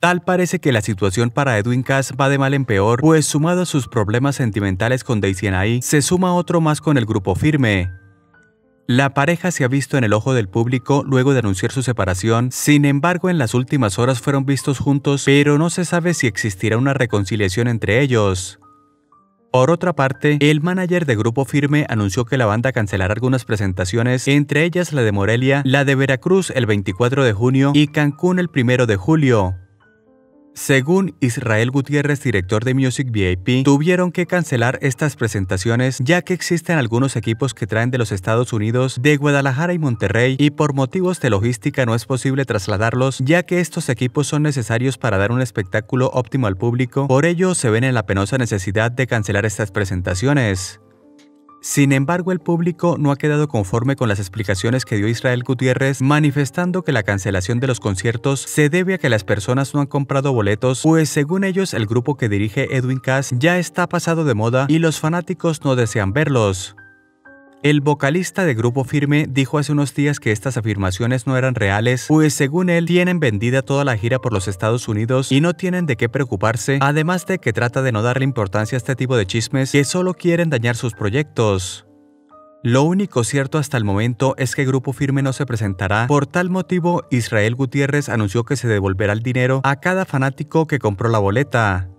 Tal parece que la situación para Edwin Cass va de mal en peor, pues sumado a sus problemas sentimentales con Daisy Anaí, se suma otro más con el grupo firme. La pareja se ha visto en el ojo del público luego de anunciar su separación, sin embargo en las últimas horas fueron vistos juntos, pero no se sabe si existirá una reconciliación entre ellos. Por otra parte, el manager de Grupo Firme anunció que la banda cancelará algunas presentaciones, entre ellas la de Morelia, la de Veracruz el 24 de junio y Cancún el 1 de julio. Según Israel Gutiérrez, director de Music VIP, tuvieron que cancelar estas presentaciones ya que existen algunos equipos que traen de los Estados Unidos, de Guadalajara y Monterrey y por motivos de logística no es posible trasladarlos ya que estos equipos son necesarios para dar un espectáculo óptimo al público, por ello se ven en la penosa necesidad de cancelar estas presentaciones. Sin embargo, el público no ha quedado conforme con las explicaciones que dio Israel Gutiérrez, manifestando que la cancelación de los conciertos se debe a que las personas no han comprado boletos, pues según ellos el grupo que dirige Edwin Cass ya está pasado de moda y los fanáticos no desean verlos. El vocalista de Grupo Firme dijo hace unos días que estas afirmaciones no eran reales, pues según él tienen vendida toda la gira por los Estados Unidos y no tienen de qué preocuparse, además de que trata de no darle importancia a este tipo de chismes que solo quieren dañar sus proyectos. Lo único cierto hasta el momento es que Grupo Firme no se presentará. Por tal motivo, Israel Gutiérrez anunció que se devolverá el dinero a cada fanático que compró la boleta.